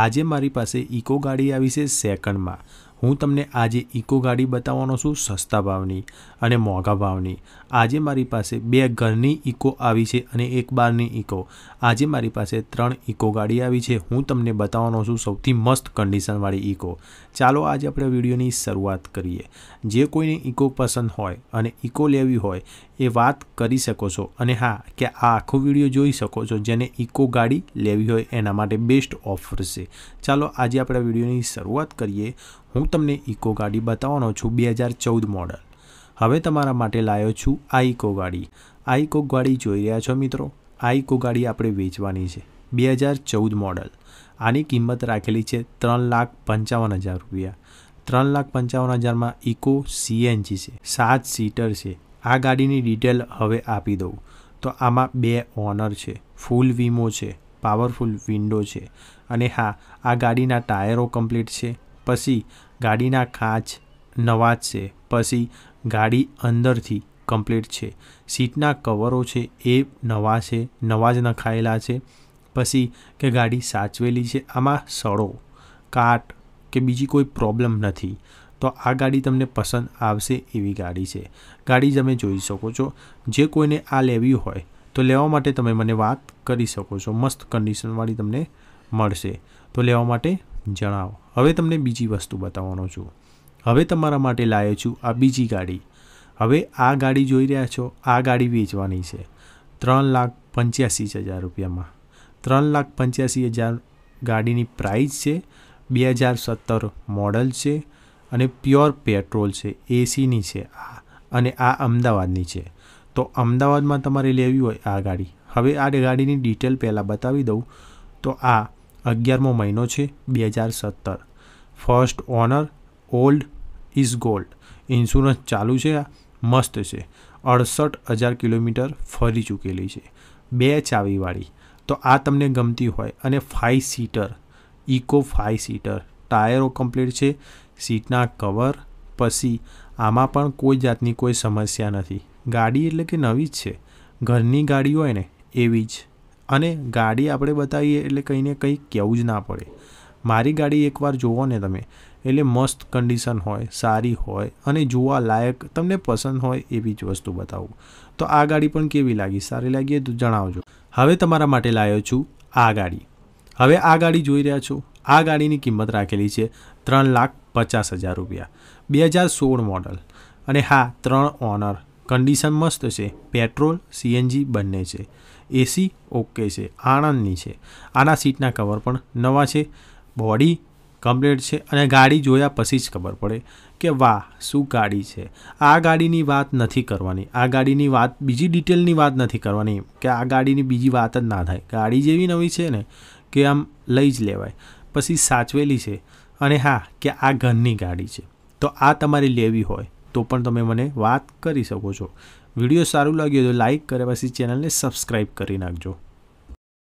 આજે મારી પાસે ઇકો ગાડી આવી છે સેકન્ડમાં હું તમને આજે ઇકો ગાડી બતાવવાનો છું સસ્તા ભાવની અને મોંઘા ભાવની આજે મારી પાસે બે ઘરની ઇકો આવી છે અને એક બારની ઇકો આજે મારી પાસે ત્રણ ઇકો ગાડી આવી છે હું તમને બતાવવાનો છું સૌથી મસ્ત કન્ડિશનવાળી ઇકો ચાલો આજે આપણે વિડીયોની શરૂઆત કરીએ જે કોઈને ઇકો પસંદ હોય અને ઇકો લેવી હોય એ વાત કરી શકો છો અને હા કે આ આખો વિડીયો જોઈ શકો છો જેને ઇકો ગાડી લેવી હોય એના માટે બેસ્ટ ઓફર છે ચાલો આજે આપણે વિડીયોની શરૂઆત કરીએ હું તમને ઇકો ગાડી બતાવવાનો છું બે હજાર ચૌદ મોડલ હવે તમારા માટે લાવ્યો છું આ ઇકો ગાડી આ ઇકો ગાડી જોઈ રહ્યા છો મિત્રો આ ઇકો ગાડી આપણે વેચવાની છે બે હજાર ચૌદ મોડલ આની કિંમત રાખેલી છે ત્રણ લાખ પંચાવન હજાર રૂપિયા ત્રણ લાખ પંચાવન હજારમાં ઇકો સીએનજી છે સાત સીટર છે આ ગાડીની ડિટેલ હવે આપી દઉં તો આમાં બે ઓનર છે ફૂલ વીમો છે પાવરફુલ વિન્ડો છે અને હા આ ગાડીના ટાયરો કમ્પ્લીટ છે પછી ગાડીના કાચ નવા જ છે પછી ગાડી અંદરથી કમ્પ્લીટ છે સીટના કવરો છે એ નવા છે નવા જ નખાયેલા છે પછી કે ગાડી સાચવેલી છે આમાં સડો કાટ કે બીજી કોઈ પ્રોબ્લેમ નથી તો આ ગાડી તમને પસંદ આવશે એવી ગાડી છે ગાડી તમે જોઈ શકો છો જે કોઈને આ લેવી હોય તો લેવા માટે તમે મને વાત કરી શકો છો મસ્ત કન્ડિશનવાળી તમને મળશે તો લેવા માટે જણાવો હવે તમને બીજી વસ્તુ બતાવવાનો છું હવે તમારા માટે લાવ્યો છું આ બીજી ગાડી હવે આ ગાડી જોઈ રહ્યા છો આ ગાડી વેચવાની છે ત્રણ લાખ પંચ્યાસી હજાર રૂપિયામાં ત્રણ લાખ પંચ્યાસી હજાર ગાડીની પ્રાઇસ છે બે હજાર સત્તર મોડલ છે અને પ્યોર પેટ્રોલ છે એસીની છે આ અને આ અમદાવાદની છે તો અમદાવાદમાં તમારે લેવી હોય આ ગાડી હવે આ ગાડીની ડિટેલ પહેલાં બતાવી દઉં તો આ અગિયારમો મહિનો છે બે હજાર સત્તર first owner old is gold insurance ચાલુ છે આ મસ્ત છે અડસઠ હજાર કિલોમીટર ફરી ચૂકેલી છે બે ચાવીવાળી તો આ તમને ગમતી હોય અને five seater eco five seater ટાયરો કમ્પ્લીટ છે સીટના કવર પછી આમાં પણ કોઈ જાતની કોઈ સમસ્યા નથી ગાડી એટલે કે નવી જ છે ઘરની ગાડી હોય ને એવી જ અને ગાડી આપણે બતાવીએ એટલે કંઈને કંઈ કહેવું જ ના પડે મારી ગાડી એકવાર જુઓ ને તમે એટલે મસ્ત કન્ડિશન હોય સારી હોય અને જોવા લાયક તમને પસંદ હોય એવી જ વસ્તુ બતાવું તો આ ગાડી પણ કેવી લાગી સારી લાગી તો જણાવજો હવે તમારા માટે લાવ્યો છું આ ગાડી હવે આ ગાડી જોઈ રહ્યા છો આ ગાડીની કિંમત રાખેલી છે ત્રણ લાખ પચાસ હજાર રૂપિયા બે હજાર સોળ મોડલ અને હા ત્રણ ઓનર કન્ડિશન મસ્ત છે પેટ્રોલ સીએનજી બંને છે એસી ઓકે છે આણંદની છે આના સીટના કવર પણ નવા છે બોડી કમ્પ્લેટ છે અને ગાડી જોયા પછી જ ખબર પડે કે વાહ શું ગાડી છે આ ગાડીની વાત નથી કરવાની આ ગાડીની વાત બીજી ડિટેલની વાત નથી કરવાની કે આ ગાડીની બીજી વાત જ ના થાય ગાડી જેવી નવી છે ને કે આમ લઈ જ લેવાય પછી સાચવેલી છે અને હા કે આ ઘરની ગાડી છે તો આ તમારે લેવી હોય તો પણ તમે મને વાત કરી શકો છો વિડીયો સારું લાગ્યું તો લાઇક કરે પછી ચેનલને સબસ્ક્રાઈબ કરી નાખજો